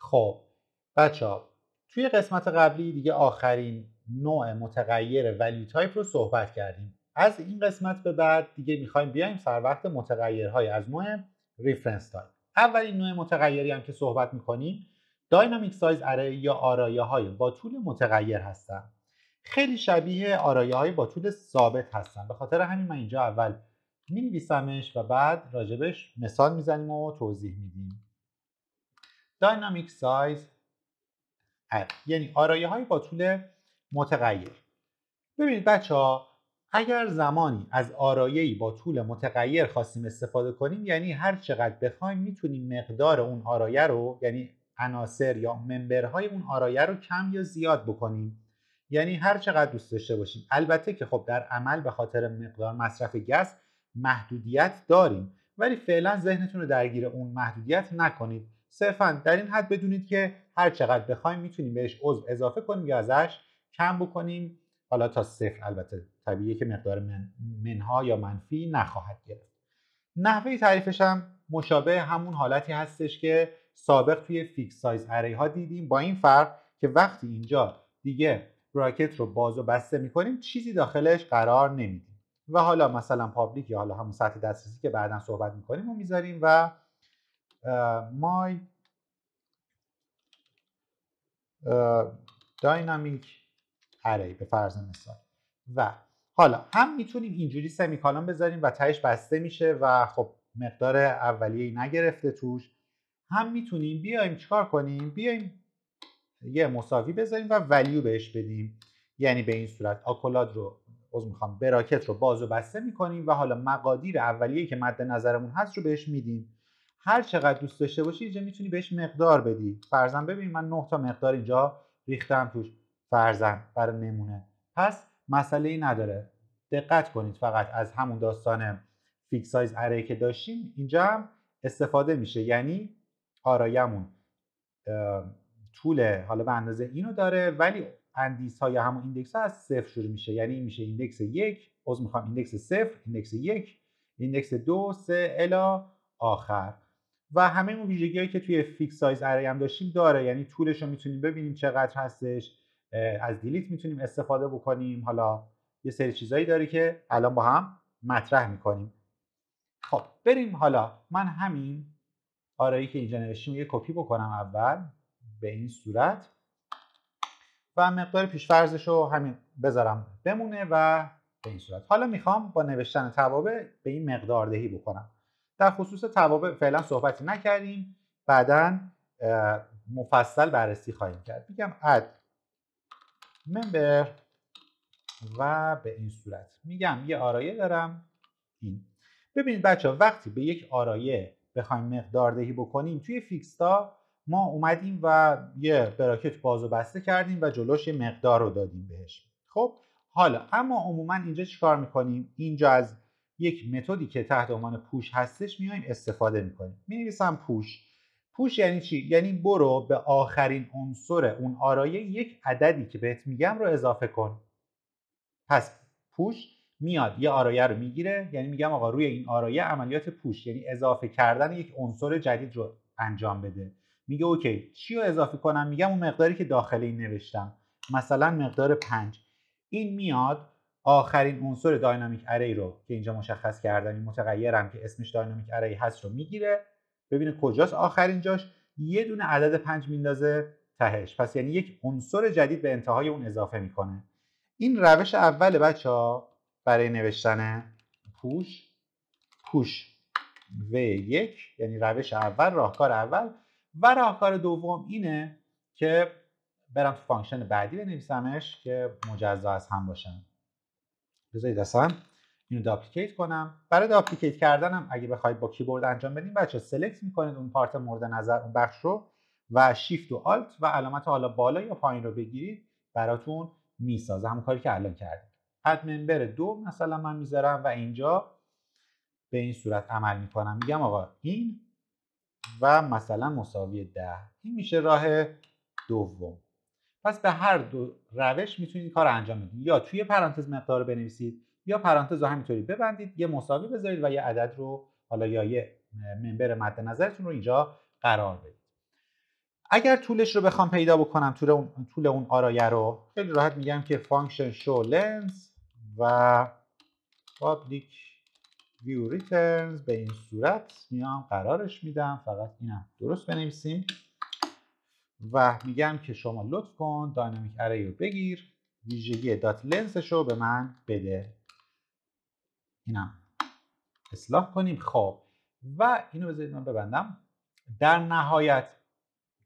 خب بچه ها توی قسمت قبلی دیگه آخرین نوع متغیر ولی تایپ رو صحبت کردیم از این قسمت به بعد دیگه میخوایم بیایم سر وقت متغیرهای از نوع ریفرنس تایپ اولین نوع متغیری هم که صحبت میکنیم داینامیک سایز اره یا آرایه های با طول متغیر هستن خیلی شبیه آرایه های با طول ثابت هستن به خاطر همین من اینجا اول میبیسمش و بعد راجبش مثال میزنیم و توضیح میدیم داینامیک سایز یعنی آرایه های با طول متغیر ببینید بچه ها اگر زمانی از آرایه‌ای با طول متغیر خواستیم استفاده کنیم یعنی هر چقدر بخوایم میتونیم مقدار اون آرایه رو یعنی عناصر یا ممبرهای اون آرایه رو کم یا زیاد بکنیم یعنی هر چقدر دوست داشته باشیم البته که خب در عمل به خاطر مقدار مصرف گس محدودیت داریم ولی فعلا ذهنتون رو درگیر اون محدودیت نکنید صرفا در این حد بدونید که هر چقدر بخوایم میتونیم بهش عضو اضافه کنیم یا ازش کم بکنیم حالا تا صفر البته طبیعیه که مقدار من منها یا منفی نخواهد گرفت نحوه تعریفش هم مشابه همون حالتی هستش که سابق توی فیکس سایز اری ها دیدیم با این فرق که وقتی اینجا دیگه براکت رو باز و بسته میکنیم چیزی داخلش قرار نمیدیم و حالا مثلا پابلیک یا حالا همون سطح دسترسی که بعدا صحبت میکنیم رو میذاریم و مای داینامیک اری به فرض مثال و حالا هم میتونیم اینجوری سمیکالان بذاریم و تهش بسته میشه و خب مقدار اولیه نگرفته توش هم میتونیم بیایم چکار کنیم بیایم یه مساوی بذاریم و ولیو بهش بدیم یعنی به این صورت آکولاد رو از میخوام براکت رو باز و بسته میکنیم و حالا مقادیر اولیه که مد نظرمون هست رو بهش میدیم هر چقدر دوست داشته باشی اینجا میتونی بهش مقدار بدی فرزن ببین من 9 تا مقدار اینجا ریختم توش فرزن برای نمونه پس مسئله ای نداره دقت کنید فقط از همون داستان فیکس سایز اری که داشتیم اینجا هم استفاده میشه یعنی آرایمون طول حالا به اندازه اینو داره ولی اندیس ها یا همون ایندکس ها از صفر شروع میشه یعنی میشه ایندکس یک از میخوام ایندکس صفر ایندکس یک ایندکس دو سه الا آخر و همه اون ویژگی هایی که توی فیکس سایز اری هم داشتیم داره یعنی طولش رو میتونیم ببینیم چقدر هستش از دیلیت میتونیم استفاده بکنیم حالا یه سری چیزایی داره که الان با هم مطرح میکنیم خب بریم حالا من همین آرایی که اینجا نوشتیم یه کپی بکنم اول به این صورت و مقدار پیشفرزش رو همین بذارم بمونه و به این صورت حالا میخوام با نوشتن توابع به این مقدار دهی بکنم در خصوص توابع فعلا صحبتی نکردیم بعدا مفصل بررسی خواهیم کرد میگم اد ممبر و به این صورت میگم یه آرایه دارم این ببینید بچه وقتی به یک آرایه بخوایم مقدار دهی بکنیم توی فیکستا ما اومدیم و یه براکت باز و بسته کردیم و جلوش یه مقدار رو دادیم بهش خب حالا اما عموما اینجا چیکار میکنیم اینجا از یک متدی که تحت عنوان پوش هستش میایم استفاده میکنیم مینویسم پوش پوش یعنی چی یعنی برو به آخرین عنصر اون آرایه یک عددی که بهت میگم رو اضافه کن پس پوش میاد یه آرایه رو میگیره یعنی میگم آقا روی این آرایه عملیات پوش یعنی اضافه کردن یک عنصر جدید رو انجام بده میگه اوکی چی رو اضافه کنم میگم اون مقداری که داخل این نوشتم مثلا مقدار 5 این میاد آخرین عنصر داینامیک اری رو که اینجا مشخص کردم این متغیرم که اسمش داینامیک اری هست رو میگیره ببینه کجاست آخرین جاش یه دونه عدد 5 میندازه تهش پس یعنی یک عنصر جدید به انتهای اون اضافه میکنه این روش اول بچه ها برای نوشتن پوش پوش و یک یعنی روش اول راهکار اول و راهکار دوم اینه که برم تو فانکشن بعدی بنویسمش که مجزا از هم باشن بذارید اصلا اینو داپلیکیت کنم برای داپلیکیت کردنم اگه بخواید با کیبورد انجام بدین بچه سلکت میکنید اون پارت مورد نظر اون بخش رو و شیفت و آلت و علامت حالا بالا یا پایین رو بگیرید براتون میسازه همون کاری که الان کردیم اد ممبر دو مثلا من میذارم و اینجا به این صورت عمل میکنم میگم آقا این و مثلا مساوی ده این میشه راه دوم پس به هر دو روش میتونید این کار انجام بدید یا توی پرانتز مقدار رو بنویسید یا پرانتز رو همینطوری ببندید یه مساوی بذارید و یه عدد رو حالا یا یه ممبر مد نظرتون رو اینجا قرار بدید اگر طولش رو بخوام پیدا بکنم طول اون, طول اون آرایه رو خیلی راحت میگم که فانکشن شو لنز و پابلیک view-returns به این صورت میام قرارش میدم فقط اینم درست بنویسیم و میگم که شما لطف کن داینامیک اری رو بگیر ویژگی دات لنزش رو به من بده اینم اصلاح کنیم خب و اینو بذارید من ببندم در نهایت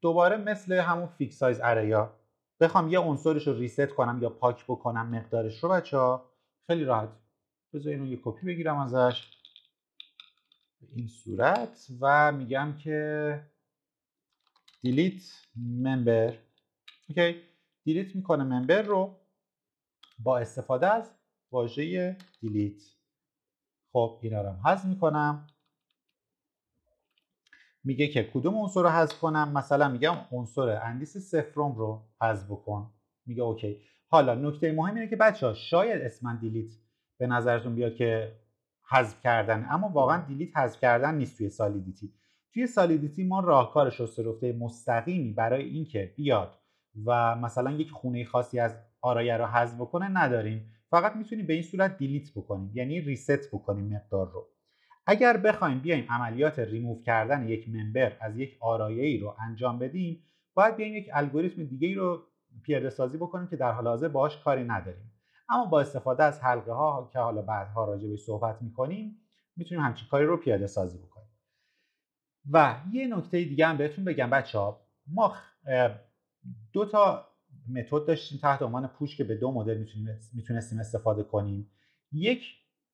دوباره مثل همون فیکس سایز اریا بخوام یه عنصرش رو ریست کنم یا پاک بکنم مقدارش رو بچه ها خیلی راحت بذار یه کپی بگیرم ازش به این صورت و میگم که دیلیت ممبر اوکی دیلیت میکنه ممبر رو با استفاده از واژه دیلیت خب اینا رو هم حذف میکنم میگه که کدوم عنصر رو حذف کنم مثلا میگم عنصر اندیس سفرم رو حذف بکن میگه اوکی حالا نکته مهم اینه که بچه ها شاید اسمن دیلیت به نظرتون بیاد که حذف کردن اما واقعا دیلیت حذف کردن نیست توی سالیدیتی توی سالیدیتی ما راهکار شسته مستقیمی برای اینکه بیاد و مثلا یک خونه خاصی از آرایه رو حذف کنه نداریم فقط میتونیم به این صورت دیلیت بکنیم یعنی ریست بکنیم مقدار رو اگر بخوایم بیایم عملیات ریموو کردن یک ممبر از یک آرایه ای رو انجام بدیم باید بیایم یک الگوریتم دیگه ای رو پیاده سازی بکنیم که در حال حاضر باهاش کاری نداریم اما با استفاده از حلقه ها که حالا بعدها راجع بهش صحبت میکنیم میتونیم همچین کاری رو پیاده سازی بکنیم و یه نکته دیگه هم بهتون بگم بچه ها ما دو تا متد داشتیم تحت عنوان پوش که به دو مدل میتونستیم استفاده کنیم یک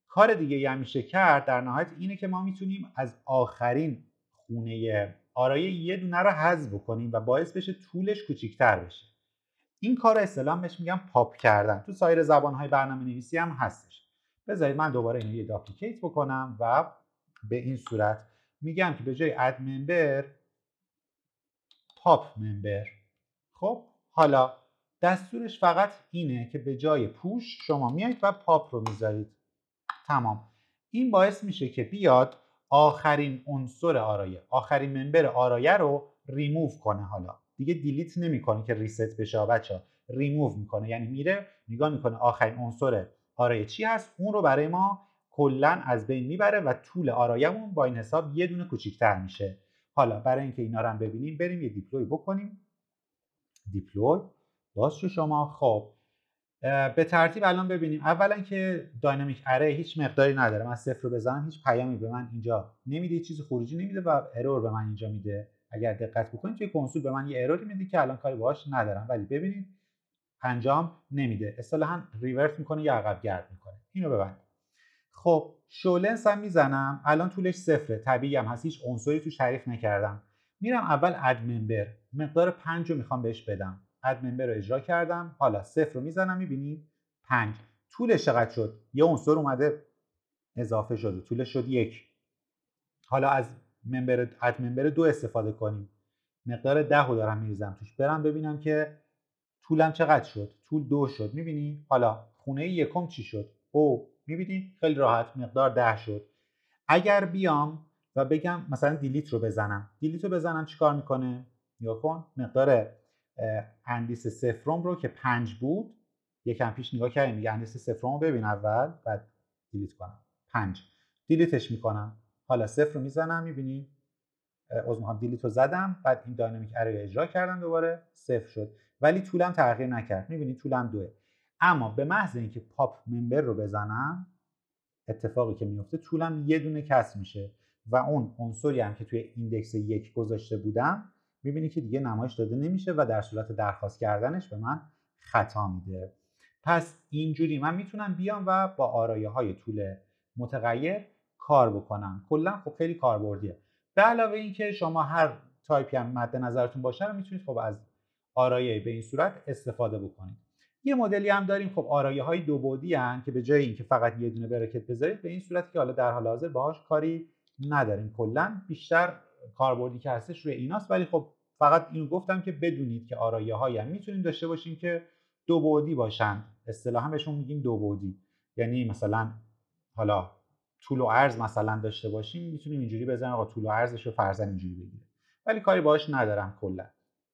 کار دیگه یه میشه کرد در نهایت اینه که ما میتونیم از آخرین خونه آرایه یه دونه رو حذف بکنیم و باعث بشه طولش کوچیکتر بشه این کار اصطلاح بهش میگم پاپ کردن تو سایر های برنامه نویسی هم هستش بذارید من دوباره اینو یه کیت بکنم و به این صورت میگم که به جای اد ممبر پاپ ممبر خب حالا دستورش فقط اینه که به جای پوش شما میایید و پاپ رو میذارید تمام این باعث میشه که بیاد آخرین عنصر آرایه آخرین ممبر آرایه رو ریموو کنه حالا دیگه دیلیت نمیکنه که ریست بشه بچا ریموو میکنه یعنی میره نگاه میکنه آخرین عنصر آرای چی هست اون رو برای ما کلا از بین میبره و طول آرایمون با این حساب یه دونه کوچیکتر میشه حالا برای اینکه اینا رو هم ببینیم بریم یه دیپلوی بکنیم دیپلوی باز شو شما خب به ترتیب الان ببینیم اولا که داینامیک اره هیچ مقداری نداره من صفر رو بزنم هیچ پیامی به من اینجا نمیده هیچ چیز خروجی نمیده و ارور به من اینجا میده اگر دقت بکنید توی کنسول به من یه اروری میده که الان کاری باهاش ندارم ولی ببینید انجام نمیده اصطلاحا ریورت میکنه یا عقب گرد میکنه اینو ببند خب شولنس هم میزنم الان طولش صفره طبیعی هم هست هیچ عنصری تو شریف نکردم میرم اول اد ممبر مقدار 5 رو میخوام بهش بدم اد ممبر رو اجرا کردم حالا صفر رو میزنم میبینید 5 طولش چقدر شد یه عنصر اومده اضافه شده طولش شد یک حالا از ممبر اد ممبر دو استفاده کنیم مقدار ده رو دارم میریزم توش برم ببینم که طولم چقدر شد طول دو شد میبینی حالا خونه یکم چی شد او میبینی خیلی راحت مقدار ده شد اگر بیام و بگم مثلا دیلیت رو بزنم دیلیت رو بزنم چیکار میکنه یا کن مقدار اندیس سفرم رو که پنج بود یکم پیش نگاه کردیم میگه اندیس سفرم رو ببین اول بعد دیلیت کنم پنج دیلیتش میکنم حالا صفر رو میزنم میبینی از هم دیلیت رو زدم بعد این داینامیک اره اجرا کردم دوباره صفر شد ولی طولم تغییر نکرد میبینی طولم دوه اما به محض اینکه پاپ ممبر رو بزنم اتفاقی که میفته طولم یه دونه کس میشه و اون عنصری هم که توی ایندکس یک گذاشته بودم میبینی که دیگه نمایش داده نمیشه و در صورت درخواست کردنش به من خطا میده پس اینجوری من میتونم بیام و با آرایه های طول متغیر کار بکنن کلا خب خیلی کاربردیه به علاوه اینکه شما هر تایپی هم مد نظرتون باشه رو میتونید خب از آرایه به این صورت استفاده بکنید یه مدلی هم داریم خب آرایه های دو بعدی که به جای اینکه فقط یه دونه براکت بذارید به این صورت که حالا در حال حاضر باهاش کاری نداریم کلا بیشتر کاربردی که هستش روی ایناست ولی خب فقط اینو گفتم که بدونید که آرایه هایی هم میتونیم داشته باشیم که دو بعدی باشن اصطلاحا بهشون میگیم دو بعدی یعنی مثلا حالا طول و عرض مثلا داشته باشیم میتونیم اینجوری بزنیم آقا طول و عرضش رو فرزن اینجوری بگیره ولی کاری باهاش ندارم کلا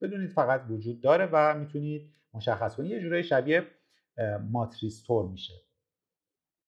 بدونید فقط وجود داره و میتونید مشخص کنید یه جورایی شبیه ماتریس تور میشه